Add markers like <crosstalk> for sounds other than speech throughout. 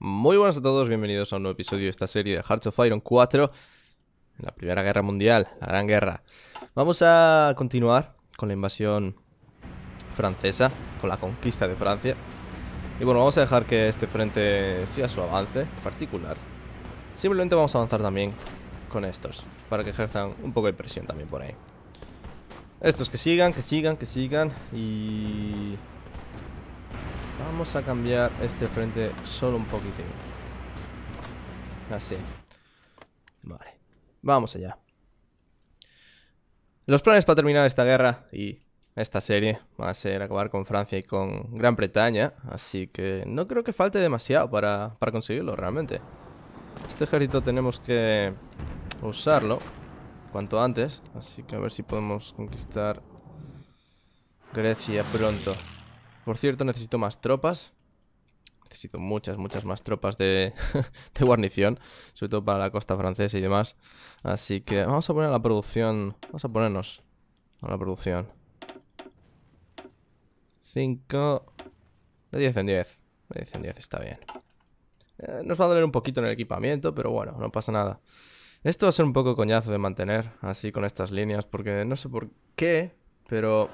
Muy buenas a todos, bienvenidos a un nuevo episodio de esta serie de Hearts of Iron 4 La Primera Guerra Mundial, la Gran Guerra Vamos a continuar con la invasión francesa, con la conquista de Francia Y bueno, vamos a dejar que este frente siga su avance particular Simplemente vamos a avanzar también con estos Para que ejerzan un poco de presión también por ahí Estos que sigan, que sigan, que sigan Y... Vamos a cambiar este frente solo un poquitín. Así. Vale. Vamos allá. Los planes para terminar esta guerra y esta serie va a ser acabar con Francia y con Gran Bretaña. Así que no creo que falte demasiado para, para conseguirlo realmente. Este ejército tenemos que usarlo cuanto antes. Así que a ver si podemos conquistar Grecia pronto. Por cierto, necesito más tropas. Necesito muchas, muchas más tropas <laughs> de, guarnición. Sobre todo para la costa francesa y demás. Así que vamos a poner la producción. Vamos a ponernos a la producción. 5. De 10 en 10. De 10 en 10 está bien. Eh, nos va a doler un poquito en el equipamiento, pero bueno, no pasa nada. Esto va a ser un poco coñazo de mantener así con estas líneas, porque no sé por qué, pero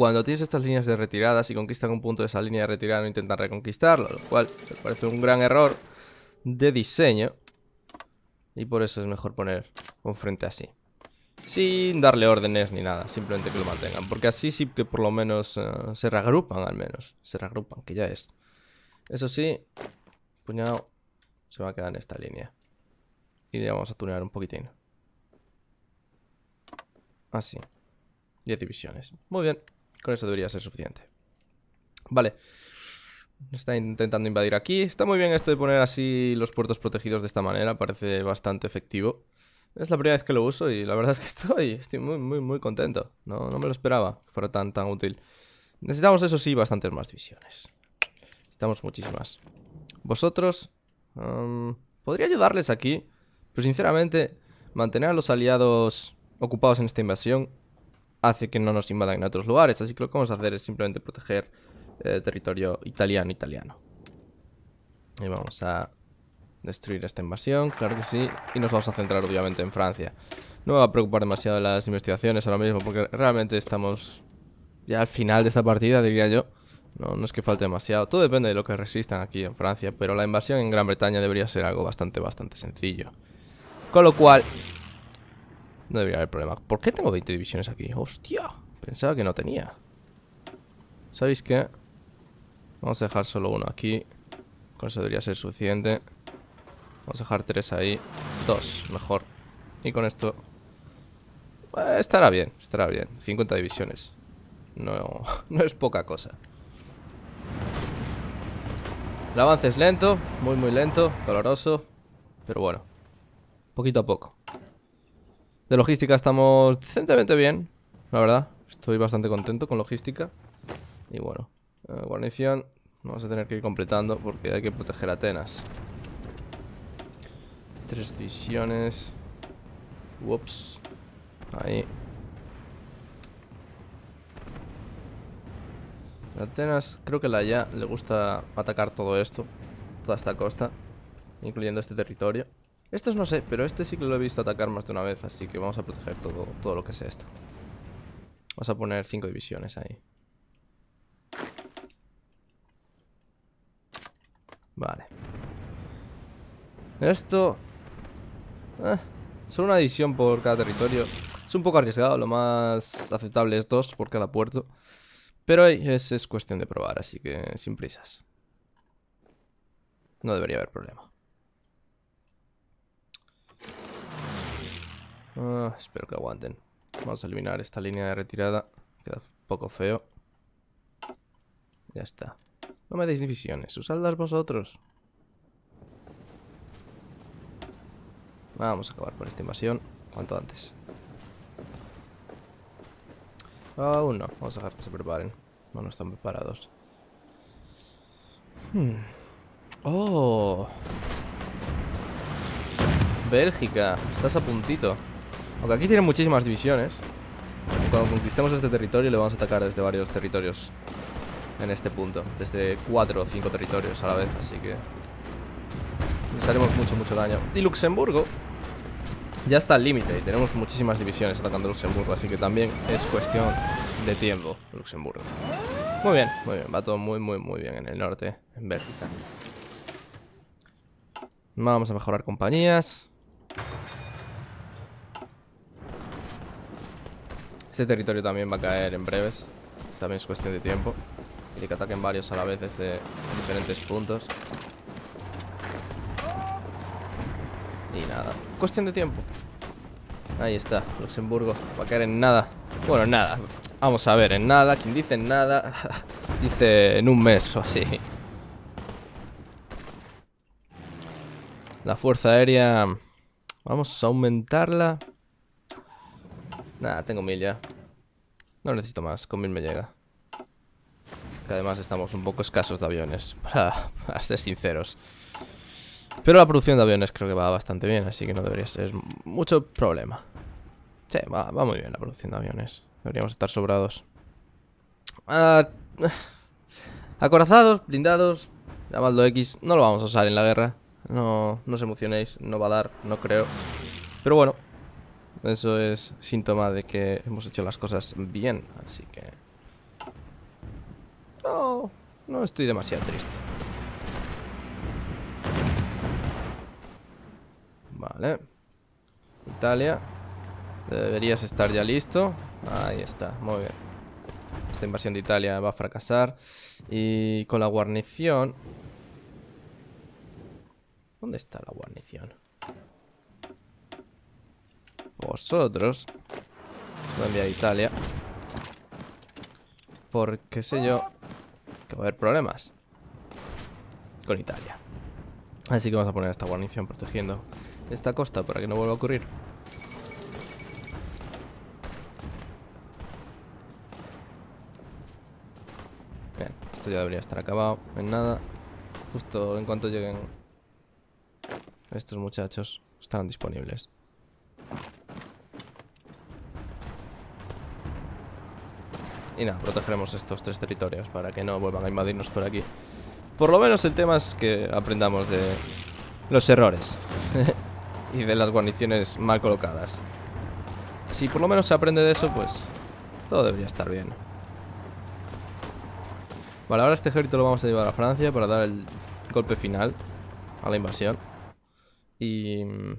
cuando tienes estas líneas de retirada, si conquistan un punto de esa línea de retirada, no intentan reconquistarlo, lo cual me parece un gran error de diseño. Y por eso es mejor poner un frente así. Sin darle órdenes ni nada, simplemente que lo mantengan. Porque así sí que por lo menos eh, se reagrupan al menos. Se reagrupan, que ya es. Eso sí, puñado se va a quedar en esta línea. Y le vamos a tunear un poquitín. Así. 10 divisiones. Muy bien. Con eso debería ser suficiente. Vale. Está intentando invadir aquí. Está muy bien esto de poner así los puertos protegidos de esta manera. Parece bastante efectivo. Es la primera vez que lo uso y la verdad es que <laughs> estoy, estoy muy, muy, muy contento. No, me lo esperaba que fuera tan, tan útil. Necesitamos, eso sí, bastantes más divisiones. Necesitamos muchísimas. Vosotros... Um, podría ayudarles aquí. Pero pues sinceramente, mantener a los aliados ocupados en esta invasión hace que no nos invadan en otros lugares. Así que lo que vamos a hacer es simplemente proteger el eh, territorio italiano-italiano. Y vamos a destruir esta invasión, claro que sí. Y nos vamos a centrar obviamente en Francia. No me va a preocupar demasiado las investigaciones ahora mismo porque realmente estamos ya al final de esta partida, diría yo. No, no es que falte demasiado. Todo depende de lo que resistan aquí en Francia, pero la invasión en Gran Bretaña debería ser algo bastante, bastante sencillo. Con lo cual, no debería haber problema. ¿Por qué tengo 20 divisiones aquí? ¡Hostia! Pensaba que no tenía. ¿Sabéis qué? Vamos a dejar solo uno aquí. Con eso debería ser suficiente. Vamos a dejar tres ahí. Dos, mejor. Y con esto... Eh, estará bien, estará bien. 50 divisiones. No, <laughs> no es poca cosa. El avance es lento, muy muy lento, doloroso. Pero bueno, poquito a poco. De logística estamos decentemente bien, la verdad. Estoy bastante contento con logística. Y bueno, eh, guarnición vamos a tener que ir completando porque hay que proteger Atenas. Tres divisiones. Ups. Ahí. Atenas, creo que la ya le gusta atacar todo esto, toda esta costa, incluyendo este territorio. Estos no sé, pero este sí que lo he visto atacar más de una vez, así que vamos a proteger todo, todo lo que es esto. Vamos a poner cinco divisiones ahí. Vale. Esto... Eh, solo una división por cada territorio. Es un poco arriesgado, lo más aceptable es dos por cada puerto. Pero es, es cuestión de probar, así que sin prisas. No debería haber problema. Ah, espero que aguanten. Vamos a eliminar esta línea de retirada. Queda poco feo. Ya está. No me deis divisiones, usadlas vosotros. Vamos a acabar por esta invasión cuanto antes. Aún ah, no. Vamos a dejar que se preparen. No, no están preparados. Hmm. ¡Oh! Bélgica. Estás a puntito. Aunque aquí tienen muchísimas divisiones. Cuando conquistemos este territorio le vamos a atacar desde varios territorios en este punto. Desde cuatro o cinco territorios a la vez, así que... Les haremos mucho, mucho daño. Y Luxemburgo ya está al límite y tenemos muchísimas divisiones atacando Luxemburgo, así que también es cuestión de tiempo Luxemburgo. Muy bien, muy bien, va todo muy, muy, muy bien en el norte, en Bélgica. Vamos a mejorar compañías. Este territorio también va a caer en breves. También es cuestión de tiempo. Y que ataquen varios a la vez desde diferentes puntos. Y nada. Cuestión de tiempo. Ahí está, Luxemburgo. Va a caer en nada. Bueno, nada. Vamos a ver, en nada. Quien dice en nada, <laughs> dice en un mes o así. La fuerza aérea... Vamos a aumentarla. Nada, tengo mil ya. No necesito más, con mil me llega. Que además estamos un poco escasos de aviones, <laughs> para, ser sinceros. Pero la producción de aviones creo que va bastante bien, así que no debería ser mucho problema. Sí, va, muy bien la producción de aviones. Deberíamos estar sobrados. Ah, <sighs> acorazados, blindados, Llamando X. No lo vamos a usar en la guerra. No, no os emocionéis, no va a dar, no creo. Pero bueno, eso es síntoma de que hemos hecho las cosas bien, así que... No, no estoy demasiado triste. Vale. Italia. Deberías estar ya listo. Ahí está, muy bien. Esta invasión de Italia va a fracasar. Y con la guarnición... ¿Dónde está la guarnición? vosotros. donde voy a a Italia. Porque sé yo que va a haber problemas con Italia. Así que vamos a poner esta guarnición protegiendo esta costa para que no vuelva a ocurrir. Bien, esto ya debería estar acabado en nada. Justo en cuanto lleguen estos muchachos, estarán disponibles. Y nada, protegeremos estos tres territorios para que no vuelvan a invadirnos por aquí. Por lo menos el tema es que aprendamos de los errores <laughs> y de las guarniciones mal colocadas. Si por lo menos se aprende de eso, pues todo debería estar bien. Vale, ahora este ejército lo vamos a llevar a Francia para dar el golpe final a la invasión. Y... Mm,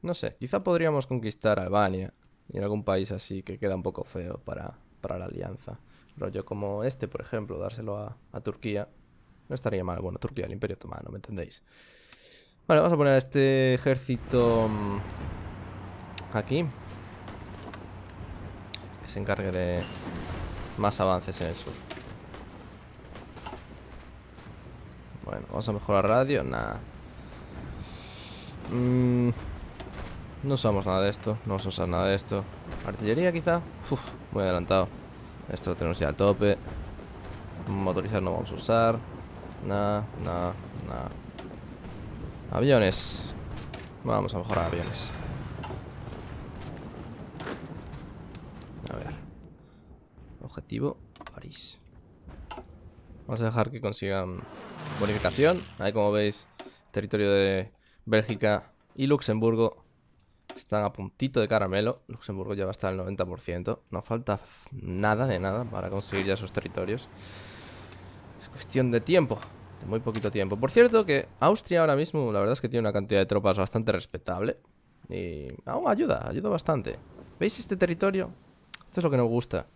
no sé, quizá podríamos conquistar Albania y en algún país así que queda un poco feo para, la alianza. Rollo como este, por ejemplo, dárselo a, Turquía, no estaría mal. Bueno, Turquía, el Imperio Otomano, ¿me entendéis? Vale, vamos a poner a este ejército mm, aquí. Que se encargue de más avances en el sur. Bueno, vamos a mejorar radio. Nada. Mmm... No usamos nada de esto, no vamos a usar nada de esto Artillería quizá muy adelantado Esto lo tenemos ya al tope Motorizar no vamos a usar Nada, nada, nada Aviones Vamos a mejorar aviones A ver Objetivo, París Vamos a dejar que consigan bonificación Ahí como veis, territorio de Bélgica y Luxemburgo están a puntito de caramelo. Luxemburgo ya va a estar al 90%. No falta nada de nada para conseguir ya esos territorios. Es cuestión de tiempo. De muy poquito tiempo. Por cierto que Austria ahora mismo la verdad es que tiene una cantidad de tropas bastante respetable. Y aún ayuda, ayuda bastante. ¿Veis este territorio? Esto es lo que nos gusta.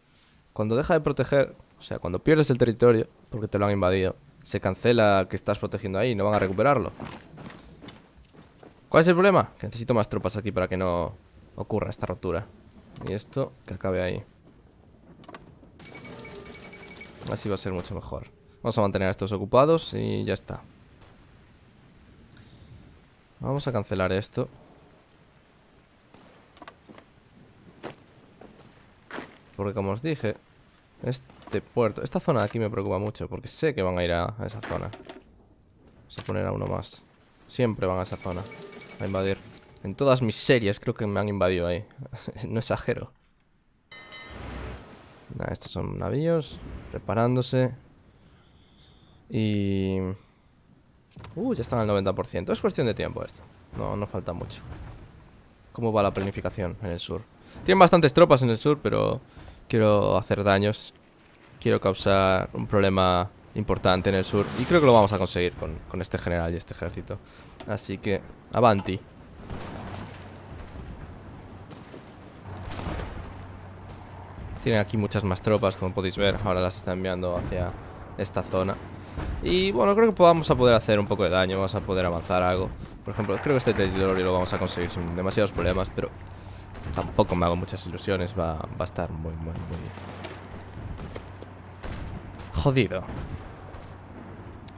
Cuando deja de proteger, o sea, cuando pierdes el territorio porque te lo han invadido, se cancela que estás protegiendo ahí y no van a recuperarlo. ¿Cuál es el problema? Que necesito más tropas aquí para que no ocurra esta rotura. Y esto que acabe ahí. Así va a ser mucho mejor. Vamos a mantener a estos ocupados y ya está. Vamos a cancelar esto. Porque como os dije, este puerto... Esta zona de aquí me preocupa mucho porque sé que van a ir a esa zona. Vamos a poner a uno más. Siempre van a esa zona a invadir. En todas mis series creo que me han invadido ahí. <laughs> no exagero. estos son navíos preparándose. Y... Uh, ya están al 90%. Es cuestión de tiempo esto. No, no falta mucho. ¿Cómo va la planificación en el sur? Tienen bastantes tropas en el sur, pero quiero hacer daños. Quiero causar un problema importante en el sur. Y creo que lo vamos a conseguir con, este general y este ejército. Así que, avanti. Tienen aquí muchas más tropas, como podéis ver. Ahora las están enviando hacia esta zona. Y bueno, creo que vamos a poder hacer un poco de daño, vamos a poder avanzar algo. Por ejemplo, creo que este territorio lo vamos a conseguir sin demasiados problemas, pero tampoco me hago muchas ilusiones. Va, va a estar muy, muy, muy... bien Jodido.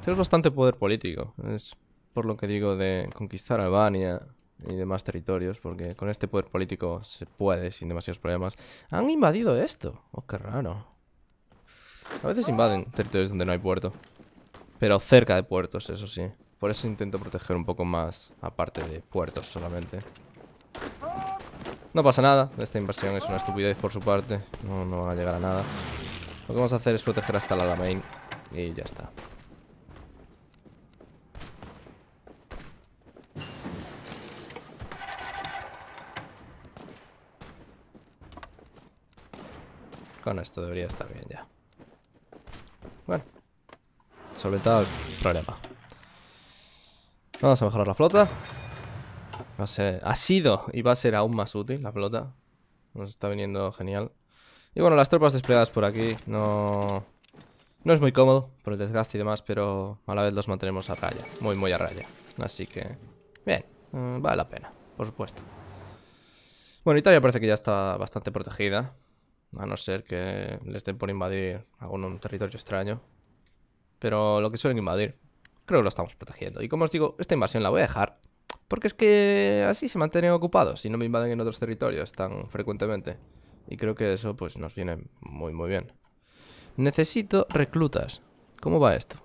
Tienes bastante poder político. Es por lo que digo de conquistar Albania y demás territorios, porque con este poder político se puede sin demasiados problemas. Han invadido esto. Oh, qué raro. A veces invaden territorios donde no hay puerto. Pero cerca de puertos, eso sí. Por eso intento proteger un poco más, aparte de puertos solamente. No pasa nada, esta invasión es una estupidez por su parte. No, no va a llegar a nada. Lo que vamos a hacer es proteger hasta la main y ya está. Bueno, esto debería estar bien ya. Bueno. Solventado el problema. Vamos a mejorar la flota. Va a ser, ha sido y va a ser aún más útil la flota. Nos está viniendo genial. Y bueno, las tropas desplegadas por aquí no... No es muy cómodo por el desgaste y demás, pero a la vez los mantenemos a raya. Muy, muy a raya. Así que... Bien, mm, vale la pena, por supuesto. Bueno, Italia parece que ya está bastante protegida. A no ser que les estén por invadir algún territorio extraño. Pero lo que suelen invadir, creo que lo estamos protegiendo. Y como os digo, esta invasión la voy a dejar. Porque es que así se mantienen ocupados y no me invaden en otros territorios tan frecuentemente. Y creo que eso pues nos viene muy muy bien. Necesito reclutas. ¿Cómo va esto?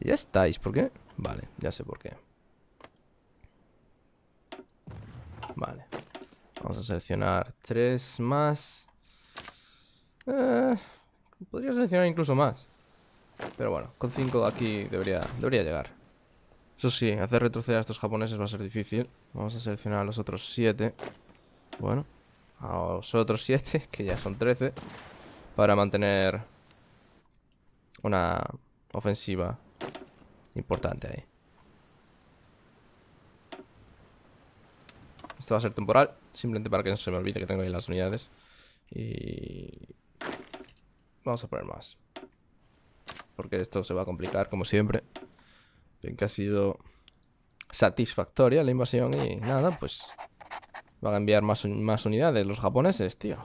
Ya estáis, ¿por qué? Vale, ya sé por qué. Vale. Vamos a seleccionar tres más. Eh, podría seleccionar incluso más. Pero bueno, con cinco aquí debería, debería llegar. Eso sí, hacer retroceder a estos japoneses va a ser difícil. Vamos a seleccionar a los otros siete Bueno, a los otros siete, <laughs> que ya son trece Para mantener una ofensiva importante ahí. Esto va a ser temporal. Simplemente para que no se me olvide que tengo ahí las unidades. Y... Vamos a poner más. Porque esto se va a complicar, como siempre. Bien que ha sido satisfactoria la invasión y nada, pues... Van a enviar más, más unidades los japoneses, tío.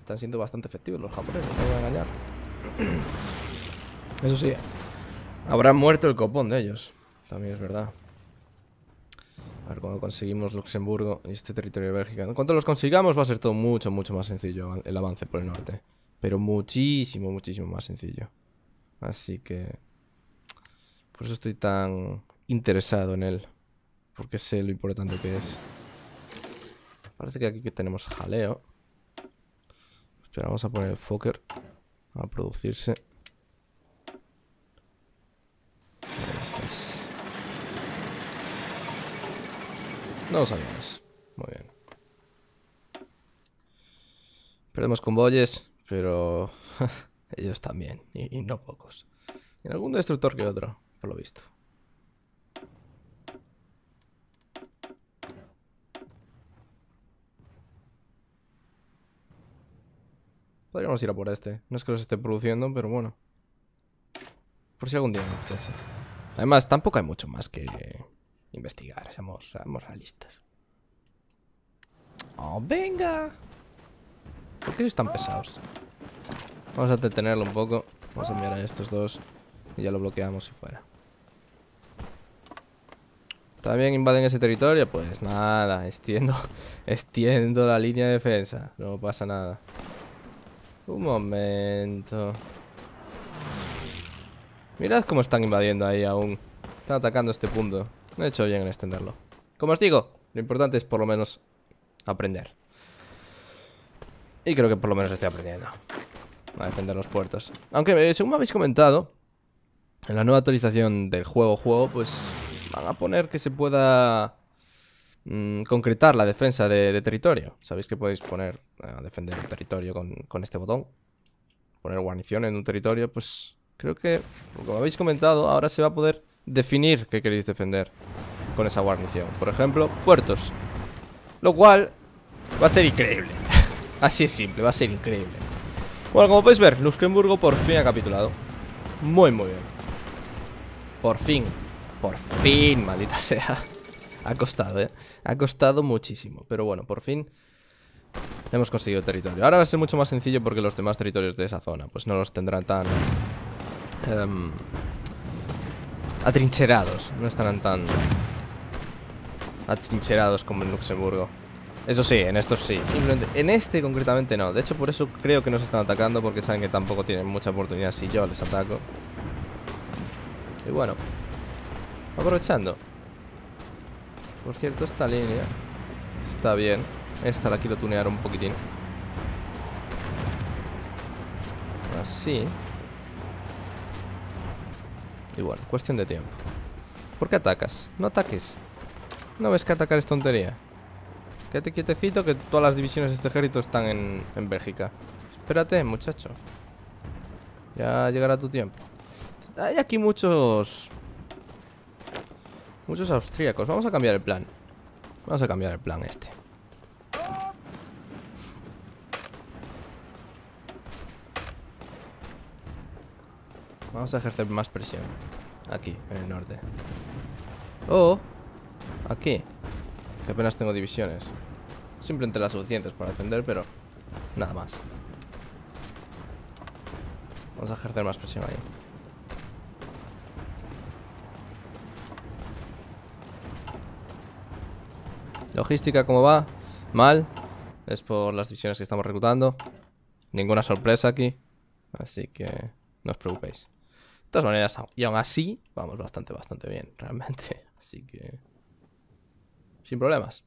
Están siendo bastante efectivos los japoneses, no voy a engañar. <clears throat> Eso sí, habrán muerto el copón de ellos. También es verdad ver cuando conseguimos Luxemburgo y este territorio de Bélgica. En cuanto los consigamos va a ser todo mucho, mucho más sencillo el avance por el norte. Pero muchísimo, muchísimo más sencillo. Así que... Por eso estoy tan interesado en él. Porque sé lo importante que es. Parece que aquí tenemos jaleo. Esperamos a poner el Fokker a producirse. No lo sabemos. Muy bien. Perdemos convoyes, pero <laughs> ellos también, y, no pocos. En algún destructor que otro, por lo visto. Podríamos ir a por este. No es que los esté produciendo, pero bueno. Por si algún día me Además, tampoco hay mucho más que investigar, seamos, realistas. ¡Oh, venga! ¿Por qué están están pesados? Vamos a detenerlo un poco. Vamos a enviar a estos dos. Y ya lo bloqueamos si fuera. ¿También invaden ese territorio? Pues nada, extiendo, <laughs> extiendo la línea de defensa. No pasa nada. Un momento. Mirad cómo están invadiendo ahí aún. Están atacando este punto. No he hecho bien en extenderlo. Como os digo, lo importante es por lo menos aprender. Y creo que por lo menos estoy aprendiendo a defender los puertos. Aunque, eh, según me habéis comentado, en la nueva actualización del juego juego, pues van a poner que se pueda mm, concretar la defensa de, territorio. Sabéis que podéis poner a defender un territorio con, con este botón. Poner guarnición en un territorio, pues creo que, como habéis comentado, ahora se va a poder definir qué queréis defender con esa guarnición. Por ejemplo, puertos. Lo cual va a ser increíble. <laughs> Así es simple, va a ser increíble. Bueno, como podéis ver, Luxemburgo por fin ha capitulado. Muy, muy bien. Por fin. Por fin, <laughs> maldita sea. Ha costado, ¿eh? Ha costado muchísimo. Pero bueno, por fin hemos conseguido territorio. Ahora va a ser mucho más sencillo porque los demás territorios de esa zona pues no los tendrán tan... Em, atrincherados. No están tan atrincherados como en Luxemburgo. Eso sí, en estos sí. Simplemente, en este concretamente no. De hecho, por eso creo que no se están atacando porque saben que tampoco tienen mucha oportunidad si yo les ataco. Y bueno, aprovechando. Por cierto, esta línea está bien. Esta la quiero tunear un poquitín. Así. Y bueno, cuestión de tiempo. ¿Por qué atacas? No ataques. No ves que atacar es tontería. Quédate quietecito que todas las divisiones de este ejército están en, en Bélgica. Espérate, muchacho. Ya llegará tu tiempo. Hay aquí muchos... Muchos austríacos. Vamos a cambiar el plan. Vamos a cambiar el plan este. Vamos a ejercer más presión. Aquí, en el norte. oh, oh aquí. Que apenas tengo divisiones. Simplemente las suficientes para defender, pero nada más. Vamos a ejercer más presión ahí. Logística, ¿cómo va? Mal. Es por las divisiones que estamos reclutando. Ninguna sorpresa aquí. Así que no os preocupéis. De todas maneras, y aún así, vamos bastante, bastante bien, <laughs> realmente. Así que... Sin problemas.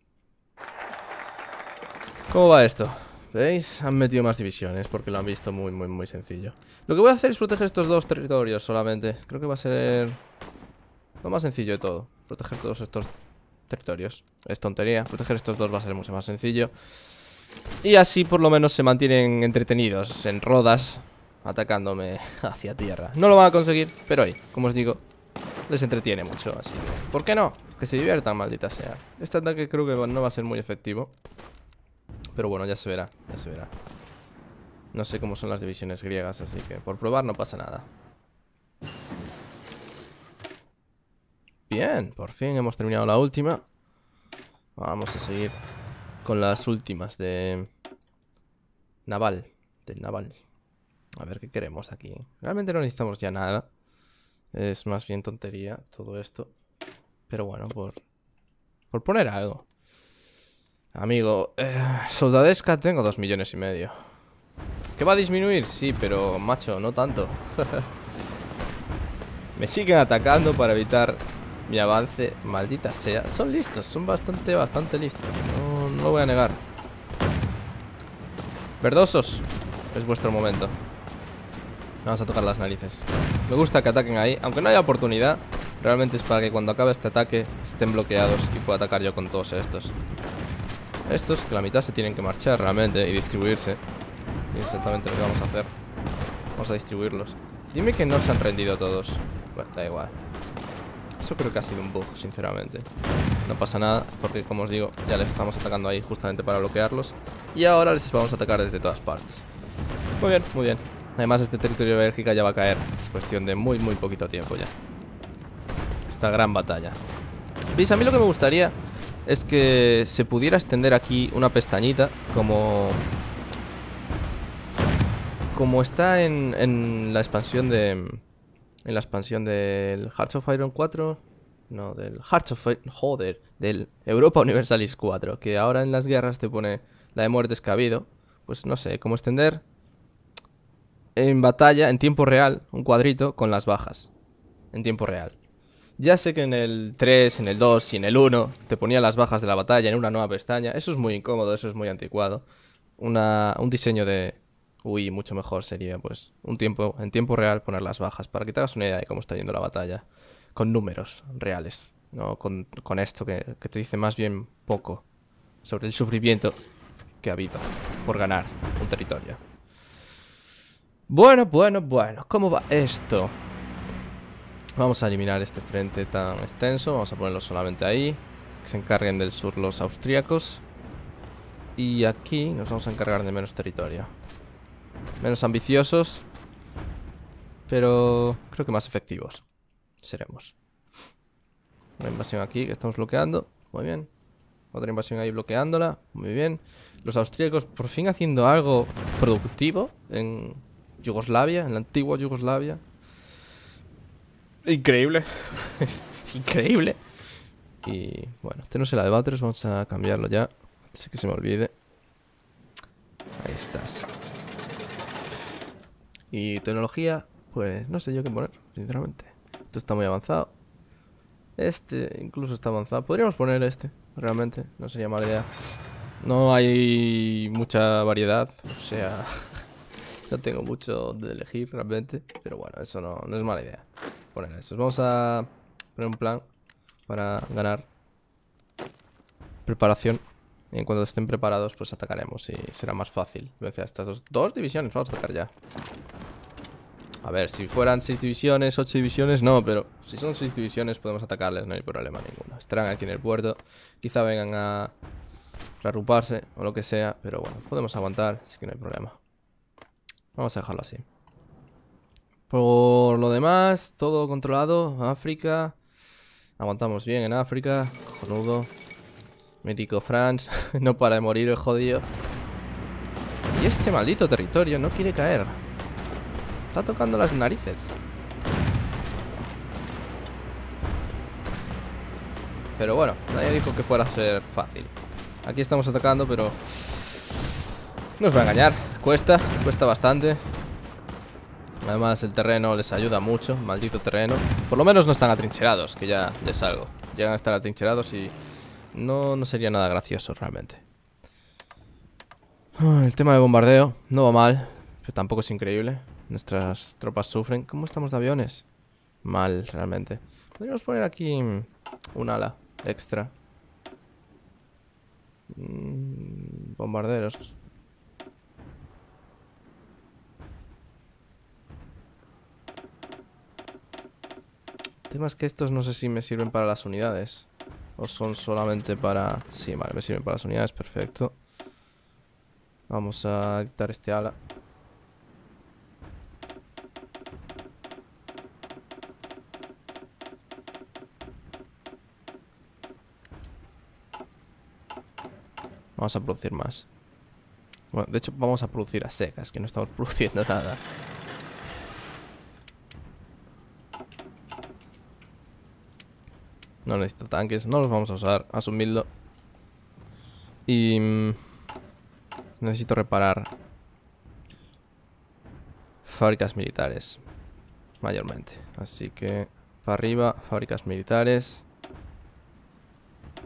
¿Cómo va esto? ¿Veis? Han metido más divisiones porque lo han visto muy, muy, muy sencillo. Lo que voy a hacer es proteger estos dos territorios solamente. Creo que va a ser... Lo más sencillo de todo. Proteger todos estos territorios. Es tontería. Proteger estos dos va a ser mucho más sencillo. Y así por lo menos se mantienen entretenidos en rodas atacándome <laughs> hacia tierra. No lo van a conseguir, pero hoy, como os digo, les entretiene mucho, así que... ¿Por qué no? Que se diviertan, maldita sea. Este ataque creo que no va a ser muy efectivo. Pero bueno, ya se verá, ya se verá. No sé cómo son las divisiones griegas, así que por probar no pasa nada. Bien, por fin hemos terminado la última. Vamos a seguir con las últimas de... Naval, del Naval. A ver qué queremos aquí. Realmente no necesitamos ya nada. Es más bien tontería todo esto. Pero bueno, por, por poner algo. Amigo, eh, soldadesca tengo dos millones y medio. ¿Qué va a disminuir? Sí, pero macho, no tanto. <laughs> Me siguen atacando para evitar mi avance. Maldita sea. Son listos, son bastante, bastante listos. No, lo voy a negar. Verdosos, es vuestro momento. Vamos a tocar las narices. Me gusta que ataquen ahí. Aunque no haya oportunidad, realmente es para que cuando acabe este ataque estén bloqueados y pueda atacar yo con todos estos. Estos, que la mitad se tienen que marchar realmente y distribuirse. Y exactamente lo que vamos a hacer. Vamos a distribuirlos. Dime que no se han rendido todos. Bueno, da igual. Eso creo que ha sido un bug, sinceramente. No pasa nada, porque como os digo, ya les estamos atacando ahí justamente para bloquearlos. Y ahora les vamos a atacar desde todas partes. Muy bien, muy bien. Además este territorio de Bélgica ya va a caer. Es cuestión de muy, muy poquito tiempo ya. Esta gran batalla. ¿Veis? A mí lo que me gustaría es que se pudiera extender aquí una pestañita como... Como está en, en la expansión de... En la expansión del Hearts of Iron 4... No, del Hearts of Iron... Joder, del Europa Universalis 4, que ahora en las guerras te pone la de muerte escabido. Pues no sé, cómo extender en batalla, en tiempo real, un cuadrito con las bajas. En tiempo real. Ya sé que en el 3, en el 2 y en el 1 te ponía las bajas de la batalla en una nueva pestaña. Eso es muy incómodo, eso es muy anticuado. un diseño de uy, mucho mejor sería, pues, un tiempo, en tiempo real poner las bajas para que te hagas una idea de cómo está yendo la batalla. Con números reales, no con, esto que, que te dice más bien poco sobre el sufrimiento que ha habido por ganar un territorio. Bueno, bueno, bueno, ¿cómo va esto? Vamos a eliminar este frente tan extenso, vamos a ponerlo solamente ahí. Que se encarguen del sur los austríacos. Y aquí nos vamos a encargar de menos territorio. Menos ambiciosos, pero creo que más efectivos seremos. Una invasión aquí que estamos bloqueando, muy bien. Otra invasión ahí bloqueándola, muy bien. Los austríacos por fin haciendo algo productivo en Yugoslavia, en la antigua Yugoslavia. Increíble. <laughs> Increíble. Y bueno, este no tenemos el albatros, vamos a cambiarlo ya. así que se me olvide. Ahí estás. Y tecnología, pues no sé yo qué poner, sinceramente. Esto está muy avanzado. Este incluso está avanzado. Podríamos poner este, realmente. No sería mala idea. No hay mucha variedad. O sea tengo mucho de elegir realmente. Pero bueno, eso no, es mala idea. Poner eso. Vamos a poner un plan para ganar preparación. Y en cuanto estén preparados, pues atacaremos y será más fácil. Vencer a estas dos, dos divisiones. Vamos a atacar ya. A ver, si fueran seis divisiones, ocho divisiones, no, pero si son seis divisiones podemos atacarles, no hay problema ninguno. Estarán aquí en el puerto, quizá vengan a reagruparse o lo que sea, pero bueno, podemos aguantar, así que no hay problema. Vamos a dejarlo así. Por lo demás, todo controlado. África. Aguantamos bien en África. Cojonudo. Mítico France. <laughs> no para de morir el eh, jodido. Y este maldito territorio no quiere caer. Está tocando las narices. Pero bueno, nadie dijo que fuera a ser fácil. Aquí estamos atacando, pero... No va a engañar, cuesta, cuesta bastante Además el terreno les ayuda mucho, maldito terreno Por lo menos no están atrincherados, que ya, les salgo Llegan a estar atrincherados y no, no sería nada gracioso realmente ah, El tema de bombardeo no va mal, pero tampoco es increíble Nuestras tropas sufren ¿Cómo estamos de aviones? Mal, realmente Podríamos poner aquí un ala extra mm, Bombarderos tema es que estos no sé si me sirven para las unidades. O son solamente para... Sí, vale, me sirven para las unidades, perfecto. Vamos a quitar este ala. Vamos a producir más. Bueno, de hecho vamos a producir a secas, que no estamos <laughs> produciendo nada. No necesito tanques, no los vamos a usar, asumidlo. Y... Mm, necesito reparar fábricas militares, mayormente. Así que para arriba, fábricas militares.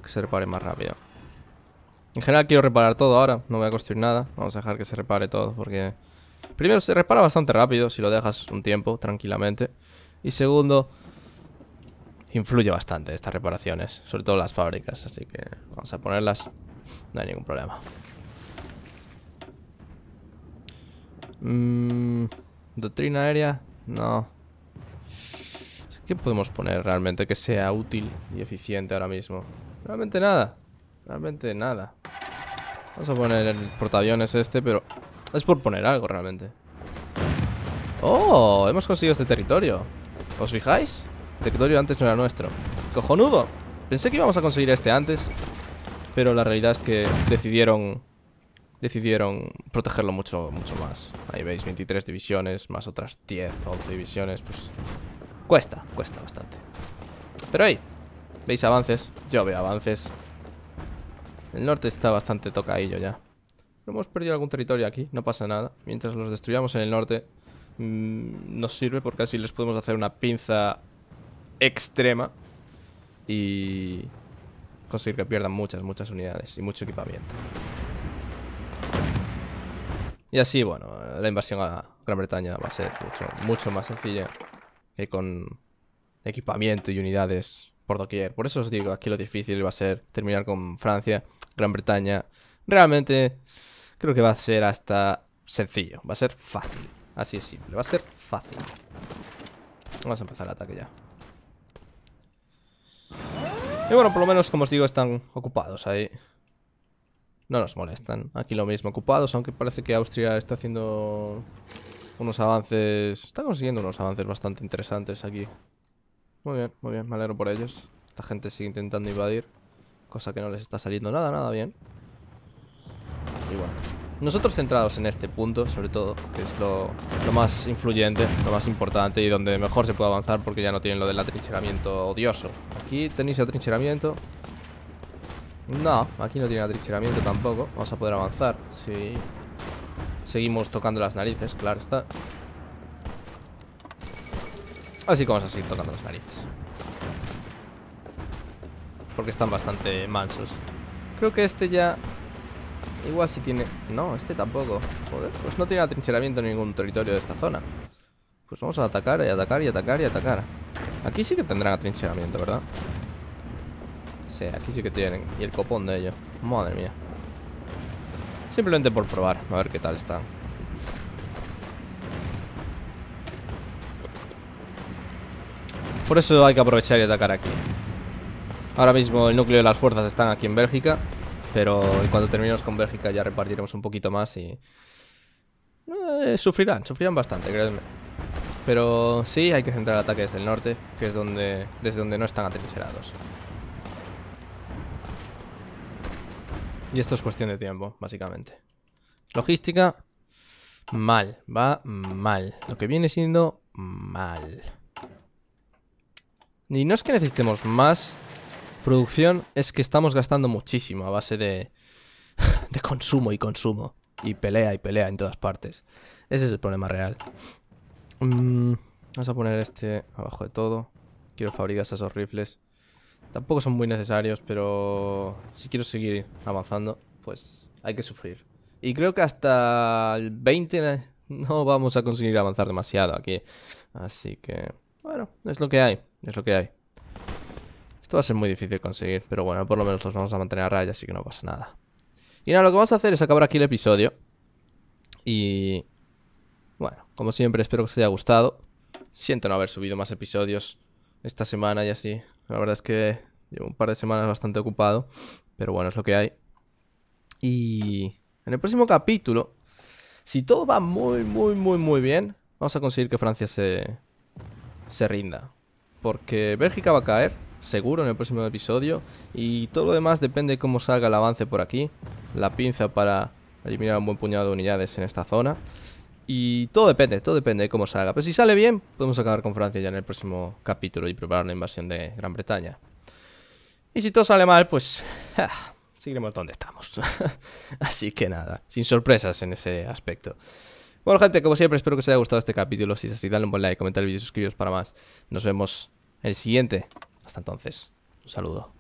Que se repare más rápido. En general quiero reparar todo ahora, no voy a construir nada. Vamos a dejar que se repare todo porque... Primero, se repara bastante rápido si lo dejas un tiempo, tranquilamente. Y segundo, influye bastante estas reparaciones, sobre todo las fábricas, así que vamos a ponerlas, no hay ningún problema. Mm, doctrina aérea, no. ¿Qué podemos poner realmente que sea útil y eficiente ahora mismo? Realmente nada, realmente nada. Vamos a poner el portaaviones este, pero es por poner algo realmente. ¡Oh! Hemos conseguido este territorio. ¿Os fijáis? Territorio antes no era nuestro. ¡Cojonudo! Pensé que íbamos a conseguir este antes, pero la realidad es que decidieron decidieron protegerlo mucho, mucho más. Ahí veis, 23 divisiones, más otras 10, 11 divisiones, pues cuesta, cuesta bastante. Pero ahí, ¿veis avances? Yo veo avances. El norte está bastante tocadillo ya. hemos perdido algún territorio aquí, no pasa nada. Mientras los destruyamos en el norte, mm, nos sirve porque así les podemos hacer una pinza extrema y conseguir que pierdan muchas, muchas unidades y mucho equipamiento. Y así, bueno, la invasión a Gran Bretaña va a ser mucho, mucho más sencilla que con equipamiento y unidades por doquier. Por eso os digo, aquí lo difícil va a ser terminar con Francia, Gran Bretaña. Realmente creo que va a ser hasta sencillo, va a ser fácil. Así es simple, va a ser fácil. Vamos a empezar el ataque ya. Y bueno, por lo menos, como os digo, están ocupados ahí. No nos molestan. Aquí lo mismo, ocupados, aunque parece que Austria está haciendo unos avances... Está consiguiendo unos avances bastante interesantes aquí. Muy bien, muy bien, me por ellos. Esta gente sigue intentando invadir, cosa que no les está saliendo nada, nada bien. Y bueno, nosotros centrados en este punto, sobre todo, que es lo, más influyente, lo más importante y donde mejor se puede avanzar porque ya no tienen lo del atrincheramiento odioso. Aquí tenéis atrincheramiento. No, aquí no tiene atrincheramiento tampoco. Vamos a poder avanzar si seguimos tocando las narices, claro está. Así que vamos a seguir tocando las narices. Porque están bastante mansos. Creo que este ya Igual si tiene... No, este tampoco. Joder, pues no tiene atrincheramiento en ningún territorio de esta zona. Pues vamos a atacar y atacar y atacar y atacar. Aquí sí que tendrán atrincheramiento, ¿verdad? Sí, aquí sí que tienen. Y el copón de ello. Madre mía. Simplemente por probar. A ver qué tal están. Por eso hay que aprovechar y atacar aquí. Ahora mismo el núcleo de las fuerzas están aquí en Bélgica pero cuando terminemos con Bélgica ya repartiremos un poquito más y... Eh, sufrirán, sufrirán bastante, créanme. Pero sí, hay que centrar ataques el norte, que es donde desde donde no están atrincherados. Y esto es cuestión de tiempo, básicamente. Logística, mal, va mal. Lo que viene siendo mal. Y no es que necesitemos más, producción es que estamos gastando muchísimo a base <laughs> de, consumo y consumo. Y pelea y pelea en todas partes. Ese es el problema real. Mm, vamos a poner este abajo de todo. Quiero fabricar esos rifles. Tampoco son muy necesarios, pero si quiero seguir avanzando, pues hay que sufrir. Y creo que hasta el 20 <laughs> no vamos a conseguir avanzar demasiado aquí. Así que, bueno, es lo que hay, es lo que hay. Esto va a ser muy difícil conseguir, pero bueno, por lo menos los vamos a mantener a raya, así que no pasa nada. Y nada, lo que vamos a hacer es acabar aquí el episodio. Y... Bueno, como siempre, espero que os haya gustado. Siento no haber subido más episodios esta semana y así. La verdad es que llevo un par de semanas bastante ocupado, pero bueno, es lo que hay. Y... En el próximo capítulo, si todo va muy, muy, muy, muy bien, vamos a conseguir que Francia se, se rinda. Porque Bélgica va a caer seguro en el próximo episodio. Y todo lo demás depende de cómo salga el avance por aquí. La pinza para eliminar un buen puñado de unidades en esta zona. Y todo depende, todo depende de cómo salga. Pero si sale bien, podemos acabar con Francia ya en el próximo capítulo y preparar la invasión de Gran Bretaña. Y si todo sale mal, pues... seguiremos donde estamos. <laughs> Así que nada, sin sorpresas en ese aspecto. Bueno, gente, como siempre, espero que os haya gustado este capítulo. Si es así, dale un buen like, comentar el vídeo y suscribiros para más. Nos vemos el siguiente. Hasta entonces, un saludo.